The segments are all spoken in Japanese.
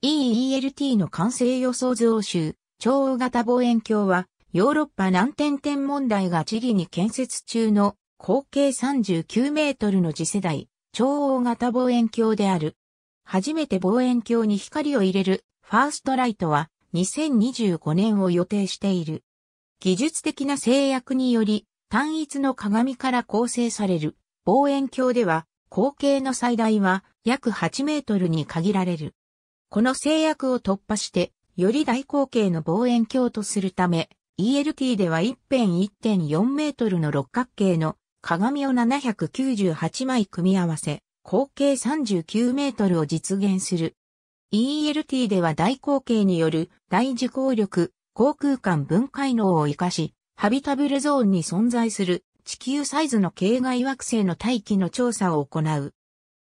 EELT の完成予想図を集、超大型望遠鏡は、ヨーロッパ南天天問題が地理に建設中の口径39メートルの次世代、超大型望遠鏡である。初めて望遠鏡に光を入れるファーストライトは2025年を予定している。技術的な制約により単一の鏡から構成される望遠鏡では口径の最大は約8メートルに限られる。この制約を突破して、より大口径の望遠鏡とするため、ELT では一辺1.4メートルの六角形の鏡を798枚組み合わせ、合計39メートルを実現する。ELT では大口径による大受光力、航空間分解能を活かし、ハビタブルゾーンに存在する地球サイズの系外惑星の大気の調査を行う。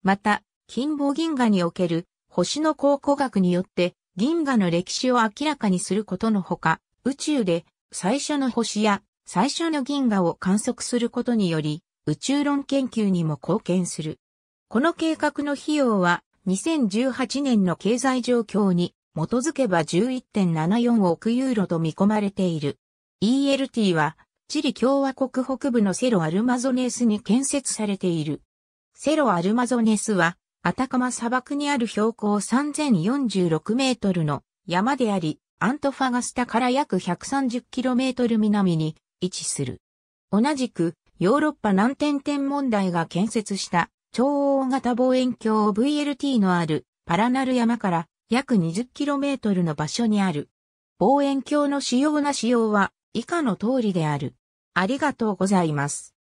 また、金棒銀河における星の考古学によって銀河の歴史を明らかにすることのほか、宇宙で最初の星や最初の銀河を観測することにより、宇宙論研究にも貢献する。この計画の費用は2018年の経済状況に基づけば11.74億ユーロと見込まれている。ELT はチリ共和国北部のセロ・アルマゾネスに建設されている。セロ・アルマゾネスはアタカマ砂漠にある標高3046メートルの山であり、アントファガスタから約1 3 0トル南に位置する。同じく、ヨーロッパ南天天問題が建設した超大型望遠鏡 VLT のあるパラナル山から約2 0トルの場所にある。望遠鏡の主要な仕様は以下の通りである。ありがとうございます。